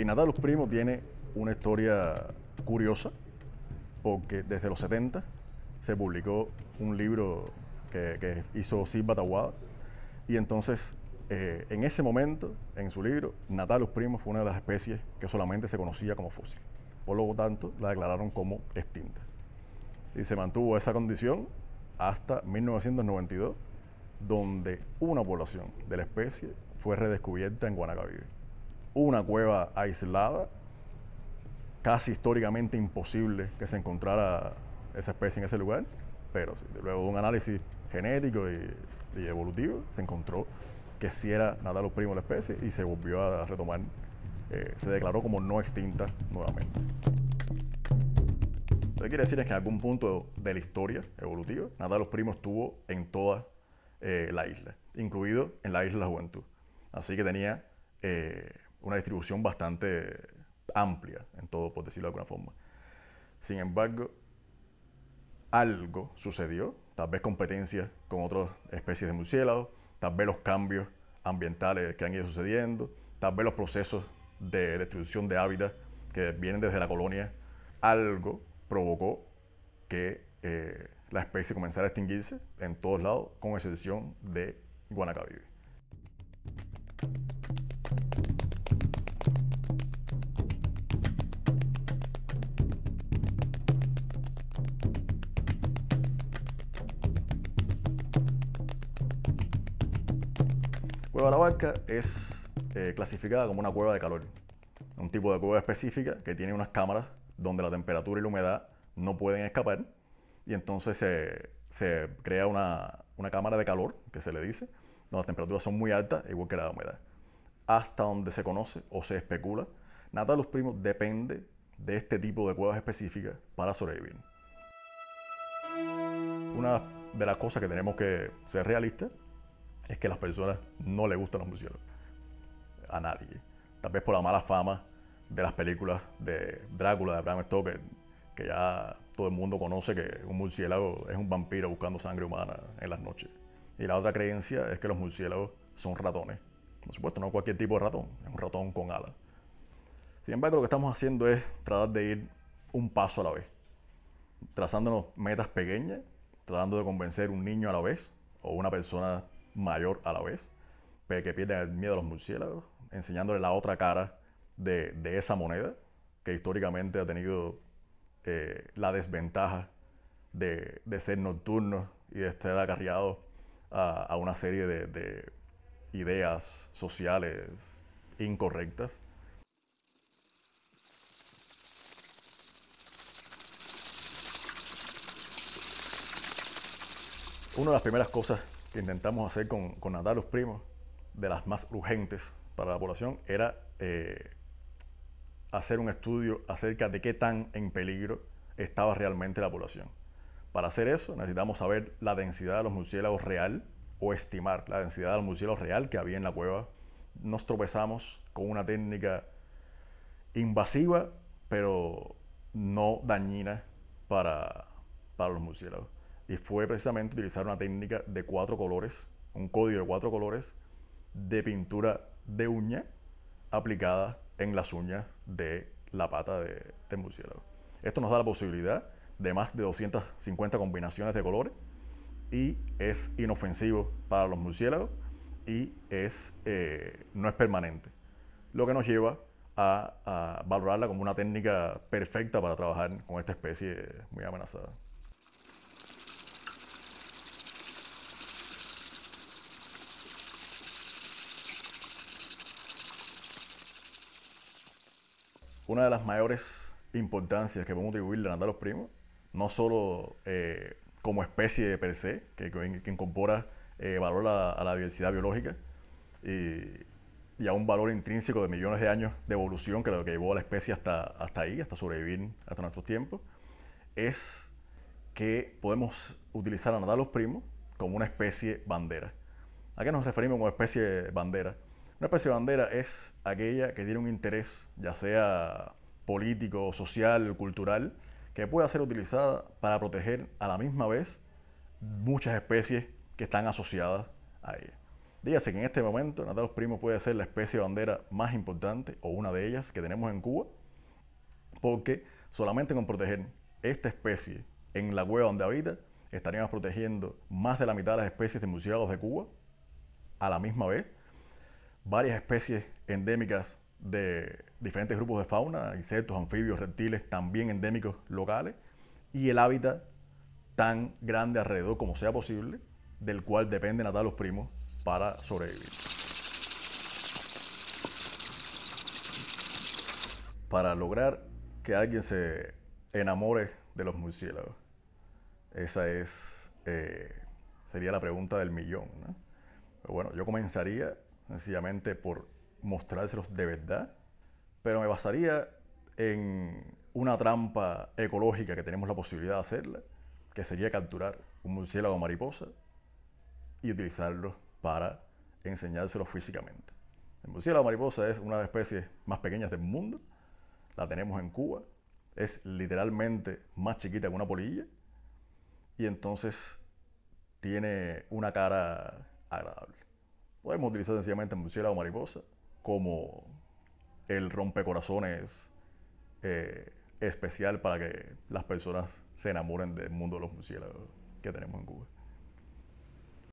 Y Primo Primos tiene una historia curiosa, porque desde los 70 se publicó un libro que, hizo Silva Tawada, y entonces eh, en ese momento, en su libro, Natalus Primo fue una de las especies que solamente se conocía como fósil. Por lo tanto, la declararon como extinta. Y se mantuvo esa condición hasta 1992, donde una población de la especie fue redescubierta en Guanacavive una cueva aislada, casi históricamente imposible que se encontrara esa especie en ese lugar, pero luego de un análisis genético y, evolutivo se encontró que sí era nada primos de la especie y se volvió a retomar, eh, se declaró como no extinta nuevamente. Lo que quiere decir es que en algún punto de la historia evolutiva, nada los primos estuvo en toda eh, la isla, incluido en la isla de la juventud. Así que tenía eh, una distribución bastante amplia en todo, por decirlo de alguna forma. Sin embargo, algo sucedió, tal vez competencia con otras especies de murciélagos, tal vez los cambios ambientales que han ido sucediendo, tal vez los procesos de distribución de hábitat que vienen desde la colonia, algo provocó que eh, la especie comenzara a extinguirse en todos lados, con excepción de Guanacabibe. Cueva de la Barca es eh, clasificada como una cueva de calor. Un tipo de cueva específica que tiene unas cámaras donde la temperatura y la humedad no pueden escapar. Y entonces se, crea una, una cámara de calor, que se le dice, donde las temperaturas son muy altas, igual que la humedad. Hasta donde se conoce o se especula, nada de los Primos depende de este tipo de cuevas específicas para sobrevivir. Una de las cosas que tenemos que ser realistas es que las personas no le gustan los murciélagos. A nadie. Tal vez por la mala fama de las películas de Drácula, de Bram Stoker, que ya todo el mundo conoce que un murciélago es un vampiro buscando sangre humana en las noches. Y la otra creencia es que los murciélagos son ratones. Por supuesto, no cualquier tipo de ratón, es un ratón con alas. Sin embargo, lo que estamos haciendo es tratar de ir un paso a la vez, trazándonos metas pequeñas, tratando de convencer un niño a la vez o una persona mayor a la vez, que pierden el miedo a los murciélagos, enseñándole la otra cara de, esa moneda, que históricamente ha tenido eh, la desventaja de, ser nocturno y de estar acarreado a, una serie de, de ideas sociales incorrectas. Una de las primeras cosas que intentamos hacer con, con Natal los primos, de las más urgentes para la población, era eh, hacer un estudio acerca de qué tan en peligro estaba realmente la población. Para hacer eso necesitamos saber la densidad de los murciélagos real o estimar la densidad de los murciélagos real que había en la cueva. Nos tropezamos con una técnica invasiva, pero no dañina para, para los murciélagos. Y fue precisamente utilizar una técnica de cuatro colores, un código de cuatro colores de pintura de uña aplicada en las uñas de la pata de, murciélago. Esto nos da la posibilidad de más de 250 combinaciones de colores y es inofensivo para los murciélagos y es, eh, no es permanente. Lo que nos lleva a valorarla como una técnica perfecta para trabajar con esta especie muy amenazada. una de las mayores importancias que podemos atribuirle a andar los primos, no solo eh, como especie de per se, que, incorpora eh, valor a, la diversidad biológica y, a un valor intrínseco de millones de años de evolución que lo que llevó a la especie hasta, hasta ahí, hasta sobrevivir hasta nuestros tiempos, es que podemos utilizar a los primos como una especie bandera. ¿A qué nos referimos como especie bandera? Una especie de bandera es aquella que tiene un interés, ya sea político, social, cultural, que pueda ser utilizada para proteger a la misma vez muchas especies que están asociadas a ella. Dígase que en este momento Natalos Primo puede ser la especie de bandera más importante o una de ellas que tenemos en Cuba, porque solamente con proteger esta especie en la cueva donde habita, estaríamos protegiendo más de la mitad de las especies de murciélagos de Cuba a la misma vez varias especies endémicas de diferentes grupos de fauna, insectos, anfibios, reptiles, también endémicos locales, y el hábitat tan grande alrededor como sea posible, del cual dependen a los primos para sobrevivir. Para lograr que alguien se enamore de los murciélagos, esa es, eh, sería la pregunta del millón. bueno, yo comenzaría sencillamente por mostrárselos de verdad, pero me basaría en una trampa ecológica que tenemos la posibilidad de hacerla, que sería capturar un murciélago mariposa y utilizarlo para enseñárselos físicamente. El murciélago mariposa es una de las especies más pequeñas del mundo, la tenemos en Cuba, es literalmente más chiquita que una polilla y entonces tiene una cara agradable. Podemos utilizar sencillamente murciélago mariposa como el rompecorazones eh, especial para que las personas se enamoren del mundo de los murciélagos que tenemos en Cuba.